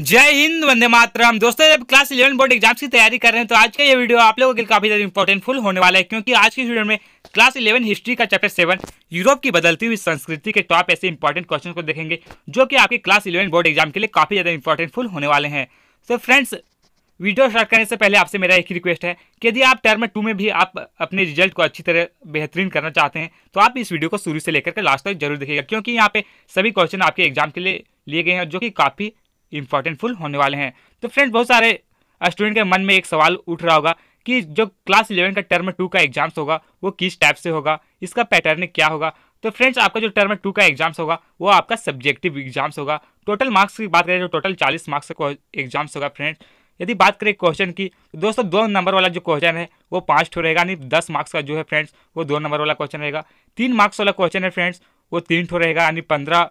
जय हिंद वंदे मातरम दोस्तों जब क्लास इलेवन बोर्ड एग्जाम्स की तैयारी कर रहे हैं तो आज का ये वीडियो आप लोगों के लिए काफ़ी ज़्यादा इंपॉर्टेंटफुल होने वाला है क्योंकि आज की वीडियो में क्लास इलेवन हिस्ट्री का चैप्टर सेवन यूरोप की बदलती हुई संस्कृति के टॉप ऐसे इंपॉर्टेंट क्वेश्चन को देखेंगे जो कि आपके क्लास इलेवन बोर्ड एग्जाम के लिए काफ़ी ज़्यादा इंपॉर्टेंटफुल होने वाले हैं तो फ्रेंड्स वीडियो स्टार्ट करने से पहले आपसे मेरा एक ही रिक्वेस्ट है कि यदि आप टर्म टू में भी आप अपने रिजल्ट को अच्छी तरह बेहतरीन करना चाहते हैं तो आप इस वीडियो को शुरू से लेकर के लास्ट तक जरूर देखिएगा क्योंकि यहाँ पे सभी क्वेश्चन आपके एग्जाम के लिए लिए गए हैं जो कि काफ़ी इंपॉर्टेंट फुल होने वाले हैं तो फ्रेंड्स बहुत सारे स्टूडेंट के मन में एक सवाल उठ रहा होगा कि जो क्लास इलेवन का टर्म टू का एग्जाम्स होगा वो किस टाइप से होगा इसका पैटर्न क्या होगा तो फ्रेंड्स आपका जो टर्म टू का एग्जाम्स होगा वो आपका सब्जेक्टिव एग्जाम्स होगा टोटल मार्क्स की बात करें तो टोटल चालीस मार्क्स का एग्जाम्स होगा फ्रेंड्स यदि बात करें क्वेश्चन की तो दोस्तों दो नंबर वाला जो क्वेश्चन है वो पाँच ठो रहेगा यानी दस मार्क्स का जो है फ्रेंड्स वो दो नंबर वाला क्वेश्चन रहेगा तीन मार्क्स वाला क्वेश्चन है फ्रेंड्स वो तीन ठो रहेगा यानी पंद्रह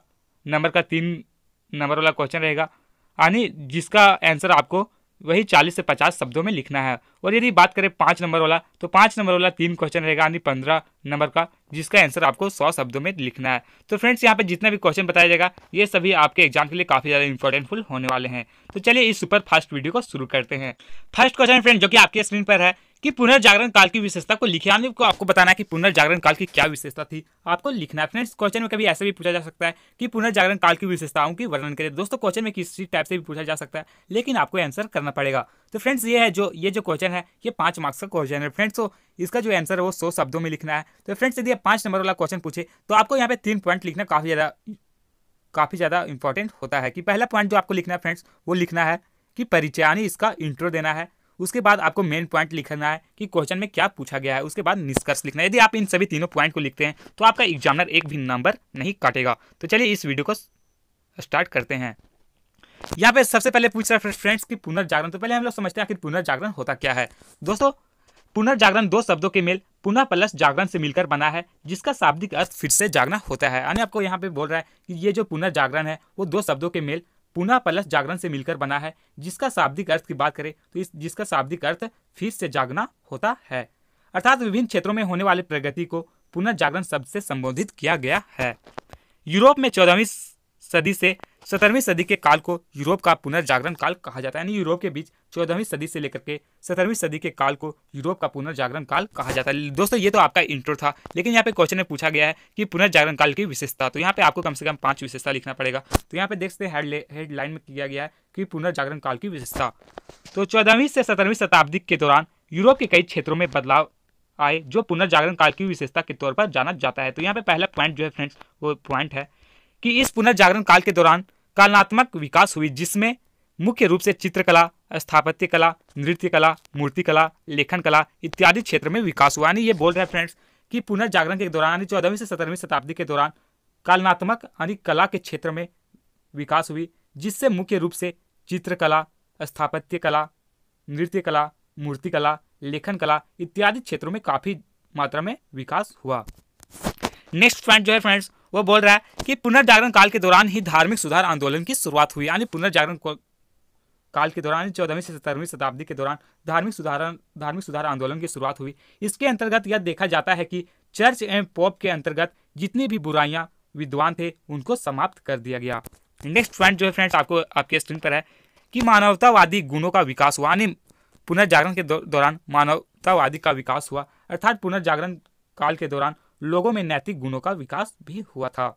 नंबर का तीन नंबर वाला क्वेश्चन रहेगा यानी जिसका आंसर आपको वही चालीस से पचास शब्दों में लिखना है और यदि बात करें पाँच नंबर वाला तो पाँच नंबर वाला तीन क्वेश्चन रहेगा यानी पंद्रह नंबर का जिसका आंसर आपको सौ शब्दों में लिखना है तो फ्रेंड्स यहाँ पे जितना भी क्वेश्चन बताया जाएगा ये सभी आपके एग्जाम के लिए काफ़ी ज़्यादा इंपॉर्टेंटफुल होने वाले हैं तो चलिए इस सुपर फास्ट वीडियो को शुरू करते हैं फर्स्ट क्वेश्चन फ्रेंड जो कि आपके स्क्रीन पर है कि पुनर्जागरण काल की विशेषता को लिखे को आपको बताना है कि पुनर्जागरण काल की क्या विशेषता थी आपको लिखना है फ्रेंड्स क्वेश्चन में कभी ऐसे भी पूछा जा सकता है कि पुनर्जागरण काल की विशेषताओं की वर्णन करें दोस्तों क्वेश्चन में किसी टाइप से भी पूछा जा सकता है लेकिन आपको आंसर करना पड़ेगा तो फ्रेंड्स ये है जो ये जो क्वेश्चन है ये पाँच मार्क्स का क्वेश्चन है फ्रेंड्स तो इसका जो आंसर है वो सौ शब्दों में लिखना है तो फ्रेंड्स यदि आप पाँच नंबर वाला क्वेश्चन पूछे तो आपको यहाँ पे तीन पॉइंट लिखना काफ़ी ज़्यादा काफ़ी ज़्यादा इंपॉर्टेंट होता है कि पहला पॉइंट जो आपको लिखना है फ्रेंड्स वो लिखना है कि परिचय यानी इसका इंट्रो देना है उसके बाद आपको मेन पॉइंट लिखना है कि क्वेश्चन में क्या पूछा गया है उसके बाद निष्कर्ष लिखना है यदि आप इन सभी तीनों पॉइंट को लिखते हैं तो आपका एग्जामिनर एक भी नंबर नहीं काटेगा तो चलिए इस वीडियो को स्टार्ट करते हैं यहाँ पे सबसे पहले पूछ रहा है फ्रेंड्स की पुनर्जागरण तो पहले हम लोग समझते हैं आखिर पुनर्जागरण होता क्या है दोस्तों पुनर्जागरण दो शब्दों के मेल पुनः प्लस जागरण से मिलकर बना है जिसका शाब्दिक अर्थ फिर से जागना होता है यानी आपको यहाँ पे बोल रहा है कि ये जो पुनर्जागरण है वो दो शब्दों के मेल पुनः प्लस जागरण से मिलकर बना है जिसका शाब्दिक अर्थ की बात करें तो इस जिसका शाब्दिक अर्थ फिर से जागना होता है अर्थात विभिन्न क्षेत्रों में होने वाली प्रगति को पुनर्जागरण शब्द से संबोधित किया गया है यूरोप में चौदहवीं सदी से सत्रहवीं सदी के काल को यूरोप का पुनर्जागरण काल कहा जाता है यानी यूरोप के बीच चौदहवीं सदी से लेकर के सत्रहवीं सदी के काल को यूरोप का पुनर्जागरण काल कहा जाता है दोस्तों ये तो आपका इंट्रो था लेकिन यहाँ पे क्वेश्चन में पूछा गया है कि पुनर्जागरण काल की विशेषता तो यहाँ पे आपको कम से कम पांच विशेषता लिखना पड़ेगा तो यहाँ पे देख सकते हैं हेडलाइन में किया गया है कि पुनर्जागरण काल की विशेषता तो चौदहवीं से सत्रहवीं शताब्दी के दौरान यूरोप के कई क्षेत्रों में बदलाव आए जो पुनर्जागरण काल की विशेषता के तौर पर जाना जाता है तो यहाँ पे पहला पॉइंट जो है फ्रेंड्स वो पॉइंट है कि इस पुनर्जागरण काल के दौरान कलात्मक विकास हुई जिसमें मुख्य रूप से चित्रकला स्थापत्य कला नृत्य कला मूर्ति कला लेखन कला इत्यादि क्षेत्र में विकास हुआ यानी ये बोल रहे हैं फ्रेंड्स कि पुनर्जागरण के दौरान चौदहवीं से सत्रहवीं शताब्दी के दौरान कलनात्मक यानी कला के क्षेत्र में विकास हुई जिससे मुख्य रूप से चित्रकला स्थापत्य कला नृत्य कला मूर्तिकला लेखन कला इत्यादि क्षेत्रों में काफ़ी मात्रा में विकास हुआ नेक्स्ट पॉइंट जो है फ्रेंड्स वो बोल रहा है कि पुनर्जागरण काल के दौरान ही धार्मिक सुधार आंदोलन की शुरुआत हुई यानी पुनर्जागरण काल के दौरान चौदहवीं से सत्रहवीं शताब्दी के दौरान धार्मिक सुधार धार्मिक सुधार आंदोलन की शुरुआत हुई इसके अंतर्गत यह देखा जाता है कि चर्च एंड पोप के अंतर्गत जितनी भी बुराइयां विद्वान थे उनको समाप्त कर दिया गया नेक्स्ट पॉइंट जो है फ्रेंड्स आपको आपके स्क्रीन पर है कि मानवतावादी गुणों का विकास हुआ यानी पुनर्जागरण के दौरान मानवतावादी का विकास हुआ अर्थात पुनर्जागरण काल के दौरान लोगों में नैतिक गुणों का विकास भी हुआ था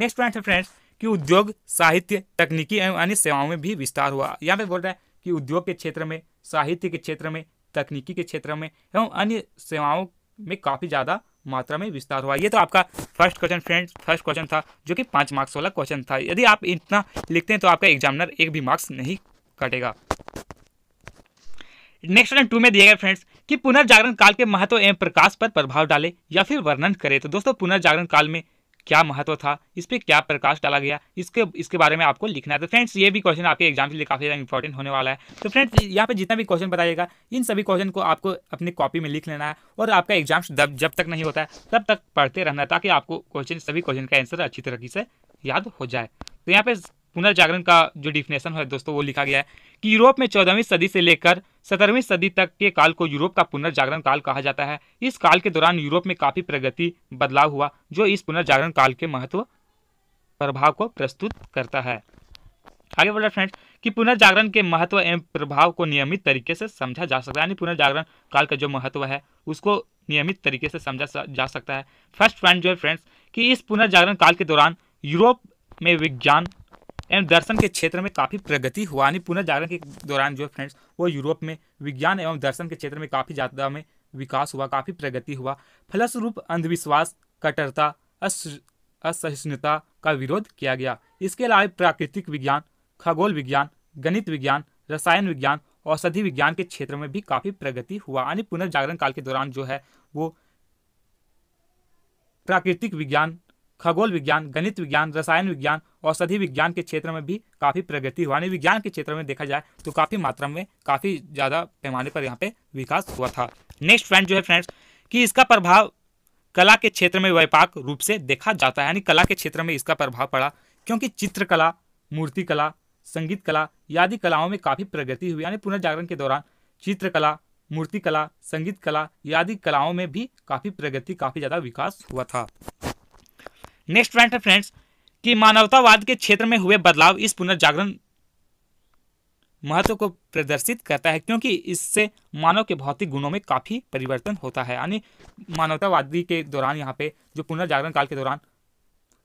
नेक्स्ट पॉइंट है फ्रेंड्स कि उद्योग साहित्य तकनीकी एवं अन्य सेवाओं में भी विस्तार हुआ यहाँ पे बोल रहे हैं कि उद्योग के क्षेत्र में साहित्य के क्षेत्र में तकनीकी के क्षेत्र में एवं अन्य सेवाओं में काफ़ी ज़्यादा मात्रा में विस्तार हुआ ये तो आपका first question friends first question था जो कि पाँच मार्क्स वाला क्वेश्चन था यदि आप इतना लिखते हैं तो आपका एग्जामिनर एक भी मार्क्स नहीं कटेगा नेक्स्ट क्वेश्चन टू में दिए गए फ्रेंड्स कि पुनर्जागरण काल के महत्व एवं प्रकाश पर प्रभाव डाले या फिर वर्णन करे तो दोस्तों पुनर्जागरण काल में क्या महत्व था इस पर क्या प्रकाश डाला गया इसके इसके बारे में आपको लिखना है तो फ्रेंड्स ये भी क्वेश्चन आपके एग्जाम के लिए काफ़ी ज़्यादा इंपॉर्टेंट होने वाला है तो फ्रेंड्स यहाँ पे जितना भी क्वेश्चन बताइएगा इन सभी क्वेश्चन को आपको अपनी कॉपी में लिख लेना है और आपका एग्जाम जब तक नहीं होता है तब तक पढ़ते रहना है ताकि आपको क्वेश्चन सभी क्वेश्चन का आंसर अच्छी तरीके से याद हो जाए तो यहाँ पे पुनर्जागरण का जो डिफिनेशन है दोस्तों वो लिखा गया है कि यूरोप में चौदहवीं सदी से लेकर सत्रहवीं सदी तक के काल को यूरोप का पुनर्जागरण काल कहा जाता है इस काल के दौरान यूरोप में काफ़ी प्रगति बदलाव हुआ जो इस पुनर्जागरण काल के महत्व प्रभाव को प्रस्तुत करता है आगे बढ़ रहा फ्रेंड्स कि पुनर्जागरण के महत्व एवं प्रभाव को नियमित तरीके से समझा जा सकता है यानी पुनर्जागरण काल का जो महत्व है उसको नियमित तरीके से समझा जा सकता है फर्स्ट पॉइंट जो है फ्रेंड्स कि इस पुनर्जागरण काल के दौरान यूरोप में विज्ञान एवं दर्शन के क्षेत्र में काफ़ी प्रगति हुआ यानी पुनर्जागरण के दौरान जो फ्रेंड्स वो यूरोप में विज्ञान एवं दर्शन के क्षेत्र में काफ़ी ज़्यादा में विकास हुआ काफ़ी प्रगति हुआ फलस्वरूप अंधविश्वास कट्टरता असहिष्णुता का विरोध किया गया इसके अलावा प्राकृतिक विज्ञान खगोल विज्ञान गणित विज्ञान रसायन विज्ञान औषधि विज्ञान के क्षेत्र में भी काफ़ी प्रगति हुआ यानी पुनर्जागरण काल के दौरान जो है वो प्राकृतिक विज्ञान खगोल विज्ञान गणित विज्ञान रसायन विज्ञान औषधि विज्ञान के क्षेत्र में भी काफ़ी प्रगति हुआ यानी विज्ञान के क्षेत्र में देखा जाए तो काफ़ी मात्रा में काफ़ी ज़्यादा पैमाने पर यहाँ पे विकास हुआ था नेक्स्ट फ्रेंड जो है फ्रेंड्स कि इसका प्रभाव कला के क्षेत्र में व्यापक रूप से देखा जाता है यानी कला के क्षेत्र में इसका प्रभाव पड़ा क्योंकि चित्रकला मूर्तिकला संगीत कला आदि कलाओं में काफ़ी प्रगति हुई यानी पुनर्जागरण के दौरान चित्रकला मूर्तिकला संगीत कला आदि कलाओं में भी काफ़ी प्रगति काफ़ी ज़्यादा विकास हुआ था नेक्स्ट पॉइंट है फ्रेंड्स कि मानवतावाद के क्षेत्र में हुए बदलाव इस पुनर्जागरण महत्व को प्रदर्शित करता है क्योंकि इससे मानव के भौतिक गुणों में काफ़ी परिवर्तन होता है यानी मानवतावादी के दौरान यहाँ पे जो पुनर्जागरण काल के दौरान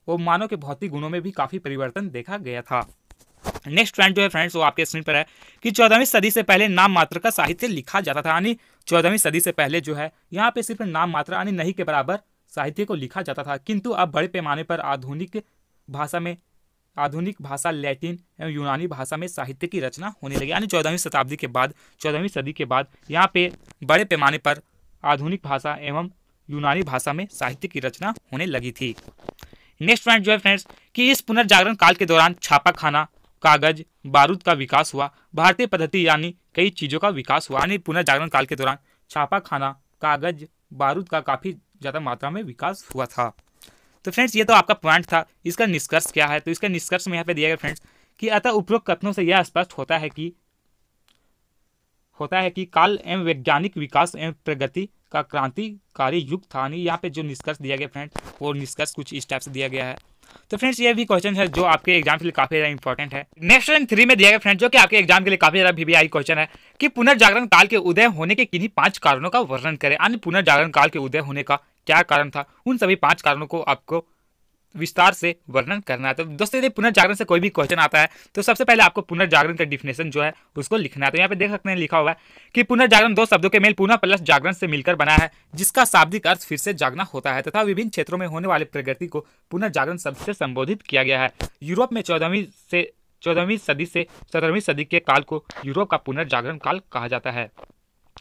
वो मानव के भौतिक गुणों में भी काफ़ी परिवर्तन देखा गया था नेक्स्ट ट्रेंड जो है फ्रेंड्स वो आपके स्क्रीन पर है कि चौदहवीं सदी से पहले नाम मात्र का साहित्य लिखा जाता था यानी चौदहवीं सदी से पहले जो है यहाँ पे सिर्फ नाम मात्र यानी नहीं के बराबर साहित्य को लिखा जाता था किंतु अब बड़े पैमाने पर आधुनिक भाषा में आधुनिक भाषा लैटिन एवं यूनानी भाषा में साहित्य की रचना होने लगी यानी चौदहवीं शताब्दी के बाद चौदहवीं सदी के बाद यहाँ पे बड़े पैमाने पर आधुनिक भाषा एवं यूनानी भाषा में साहित्य की रचना होने लगी थी नेक्स्ट पॉइंट जो है फ्रेंड्स कि इस पुनर्जागरण काल के दौरान छापा खाना कागज बारूद का विकास हुआ भारतीय पद्धति यानी कई चीज़ों का विकास हुआ यानी पुनर्जागरण काल के दौरान छापा खाना कागज बारूद का काफ़ी ज़्यादा मात्रा में विकास हुआ था तो फ्रेंड्स ये तो आपका पॉइंट था इसका निष्कर्ष क्या है तो इसका निष्कर्ष में यहाँ पे दिया गया फ्रेंड्स कि अतः उपरोक्त कथनों से यह स्पष्ट होता है कि होता है कि काल एवं वैज्ञानिक विकास एवं प्रगति का क्रांतिकारी युग था नहीं यहाँ पे जो निष्कर्ष दिया गया फ्रेंड्स वो निष्कर्ष कुछ इस टाइप से दिया गया है तो फ्रेंड्स ये भी क्वेश्चन है जो आपके एग्जाम के लिए काफी ज्यादा इंपॉर्टेंट है नेक्स्ट क्वेश्चन थ्री में दिया गया फ्रेंड्स जो कि आपके एग्जाम के लिए काफी ज्यादा भी क्वेश्चन है कि पुनर्जागरण काल के उदय होने के किन्हीं पांच कारणों का वर्णन करें यानी पुनर्जागरण काल के उदय होने का क्या कारण था उन सभी पांच कारणों को आपको विस्तार से वर्णन करना है तो दोस्तों यदि पुनर्जागरण से कोई भी क्वेश्चन आता है तो सबसे पहले आपको पुनर्जागरण का डिफिनेशन जो है उसको लिखना है तो यहाँ पे देख सकते हैं लिखा हुआ है कि पुनर्जागरण दो शब्दों के मेल पुनः प्लस जागरण से मिलकर बना है जिसका शाब्दिक अर्थ फिर से जागना होता है तथा विभिन्न क्षेत्रों में होने वाली प्रगति को पुनर्जागरण शब्द से संबोधित किया गया है यूरोप में चौदहवीं से चौदहवीं सदी से सत्रहवीं सदी के काल को यूरोप का पुनर्जागरण काल कहा जाता है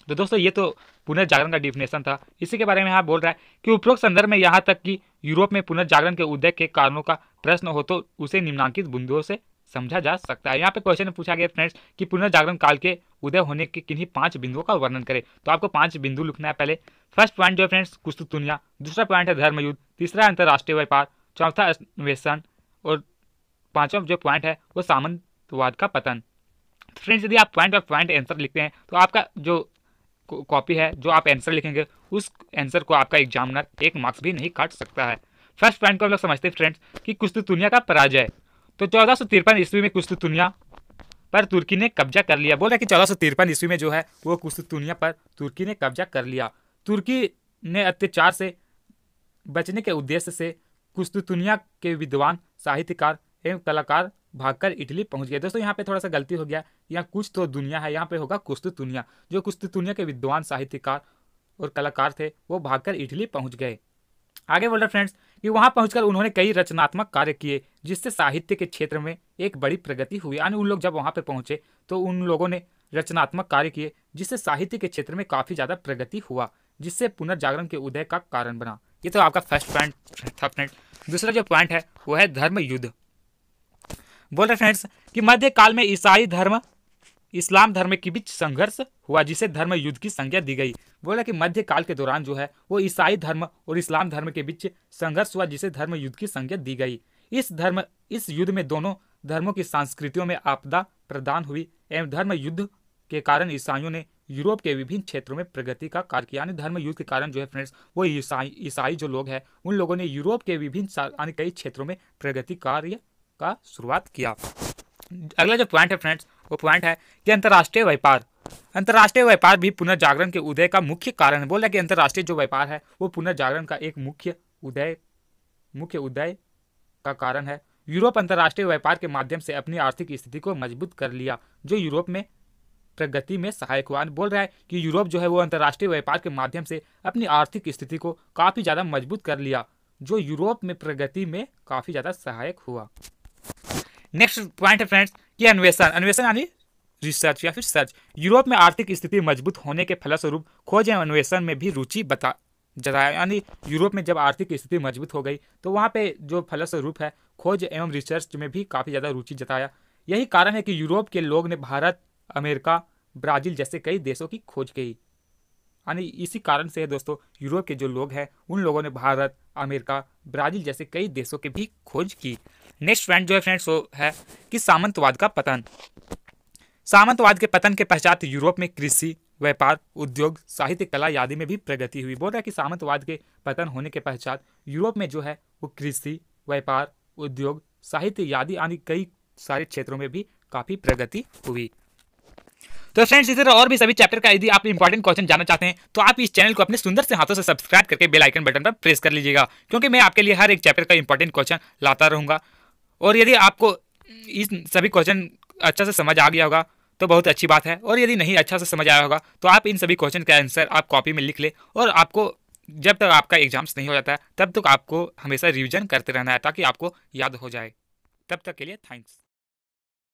तो दोस्तों ये तो पुनर्जागरण का डिफिनेशन था इसी के बारे में यहाँ बोल रहा है कि उपरोक्त संदर्भ में यहाँ तक कि यूरोप में पुनर्जागरण के उदय के कारणों का प्रश्न हो तो उसे निम्नांकित बिंदुओं से समझा जा सकता है यहाँ पे क्वेश्चन पूछा गया फ्रेंड्स कि पुनर्जागरण काल के उदय होने के किन्हीं पांच बिंदुओं का वर्णन करें तो आपको पांच बिंदु लिखना है पहले फर्स्ट पॉइंट जो है फ्रेंड्स कुछ दुनिया दूसरा पॉइंट है धर्मयुद्ध तीसरा अंतर्राष्ट्रीय व्यापार चौथा अन्वेषण और पांचवा जो पॉइंट है वो सामंतवाद का पतन फ्रेंड्स यदि आप पॉइंट बाय पॉइंट आंसर लिखते हैं तो आपका जो कॉपी है जो आप आंसर लिखेंगे उस आंसर को आपका एग्जामिनर एक मार्क्स भी नहीं काट सकता है फर्स्ट पॉइंट को हम लोग समझते हैं फ्रेंड्स कि कुश्ती दुनिया का पराजय तो चौदह सौ तिरपन ईस्वी में कुश्ती दुनिया पर तुर्की ने कब्जा कर लिया बोल रहे कि चौदह सौ तिरपन ईस्वी में जो है वो कुश्ती दुनिया पर तुर्की ने कब्जा कर लिया तुर्की ने अत्याचार से बचने के उद्देश्य से कुश्ती दुनिया के विद्वान साहित्यकार एवं कलाकार भागकर इटली पहुंच गया दोस्तों यहाँ पे थोड़ा सा गलती हो गया यहाँ कुछ तो दुनिया है यहाँ पे होगा कुछ दुनिया जो कुछ दुनिया के विद्वान साहित्यकार और कलाकार थे वो भागकर इटली पहुंच गए आगे बोल रहे फ्रेंड्स कि वहां पहुंचकर उन्होंने कई रचनात्मक कार्य किए जिससे साहित्य के क्षेत्र में एक बड़ी प्रगति हुई यानी उन लोग जब वहां पर पहुंचे तो उन लोगों ने रचनात्मक कार्य किए जिससे साहित्य के क्षेत्र में काफ़ी ज़्यादा प्रगति हुआ जिससे पुनर्जागरण के उदय का कारण बना ये तो आपका फर्स्ट पॉइंट था फ्रेंड दूसरा जो पॉइंट है वो है धर्म युद्ध बोल रहे फ्रेंड्स कि मध्यकाल में ईसाई धर्म इस्लाम धर्म के बीच संघर्ष हुआ जिसे धर्म युद्ध की संज्ञा दी गई बोला कि मध्यकाल के दौरान जो है वो ईसाई धर्म और इस्लाम धर्म के बीच संघर्ष हुआ जिसे धर्म युद्ध की संज्ञा दी गई इस धर्म इस युद्ध में दोनों धर्मों की संस्कृतियों में आपदा प्रदान हुई एवं धर्म युद्ध के कारण ईसाइयों ने यूरोप के विभिन्न क्षेत्रों में प्रगति का कार्य किया यानी धर्म युद्ध के कारण जो है फ्रेंड्स वो ईसाई ईसाई जो लोग हैं उन लोगों ने यूरोप के विभिन्न कई क्षेत्रों में प्रगति कार्य का शुरुआत किया अगला जो पॉइंट है फ्रेंड्स वो पॉइंट है कि अंतर्राष्ट्रीय व्यापार अंतर्राष्ट्रीय व्यापार भी पुनर्जागरण के उदय का मुख्य कारण है बोला कि अंतर्राष्ट्रीय जो व्यापार है वो पुनर्जागरण का एक मुख्य उदय मुख्य उदय का कारण है यूरोप अंतर्राष्ट्रीय व्यापार के माध्यम से अपनी आर्थिक स्थिति को मजबूत कर लिया जो यूरोप में प्रगति में सहायक हुआ बोल रहा है कि यूरोप जो है वो अंतर्राष्ट्रीय व्यापार के माध्यम से अपनी आर्थिक स्थिति को काफ़ी ज़्यादा मजबूत कर लिया जो यूरोप में प्रगति में काफ़ी ज़्यादा सहायक हुआ नेक्स्ट पॉइंट है फ्रेंड्स कि अन्वेषण अन्वेषण यानी रिसर्च या फिर सर्च यूरोप में आर्थिक स्थिति मजबूत होने के फलस्वरूप खोज एवं अन्वेषण में भी रुचि बता जताया यानी यूरोप में जब आर्थिक स्थिति मजबूत हो गई तो वहाँ पे जो फलस्वरूप है खोज एवं रिसर्च में भी काफ़ी ज़्यादा रुचि जताया यही कारण है कि यूरोप के लोग ने भारत अमेरिका ब्राज़ील जैसे कई देशों की खोज की यानी इसी कारण से दोस्तों यूरोप के जो लोग हैं उन लोगों ने भारत अमेरिका ब्राज़ील जैसे कई देशों की भी खोज की नेक्स्ट फ्रेंड जो है फ्रेंड्स वो है कि सामंतवाद का पतन सामंतवाद के पतन के पश्चात यूरोप में कृषि व्यापार उद्योग साहित्य कला आदि में भी प्रगति हुई बोल रहा है कि सामंतवाद के पतन होने के पश्चात यूरोप में जो है वो कृषि व्यापार उद्योग साहित्य आदि आदि कई सारे क्षेत्रों में भी काफ़ी प्रगति हुई तो फ्रेंड्स इसी तरह और भी सभी चैप्टर का यदि आप इंपॉर्टेंट क्वेश्चन जानना चाहते हैं तो आप इस चैनल को अपने सुंदर से हाथों से सब्सक्राइब करके बेल आइकन बटन पर प्रेस कर लीजिएगा क्योंकि मैं आपके लिए हर एक चैप्टर का इंपॉर्टेंट क्वेश्चन लाता रहूंगा और यदि आपको इस सभी क्वेश्चन अच्छा से समझ आ गया होगा तो बहुत अच्छी बात है और यदि नहीं अच्छा से समझ आया होगा तो आप इन सभी क्वेश्चन का आंसर आप कॉपी में लिख ले और आपको जब तक आपका एग्जाम्स नहीं हो जाता तब तक आपको हमेशा रिविजन करते रहना है ताकि आपको याद हो जाए तब तक के लिए थैंक्स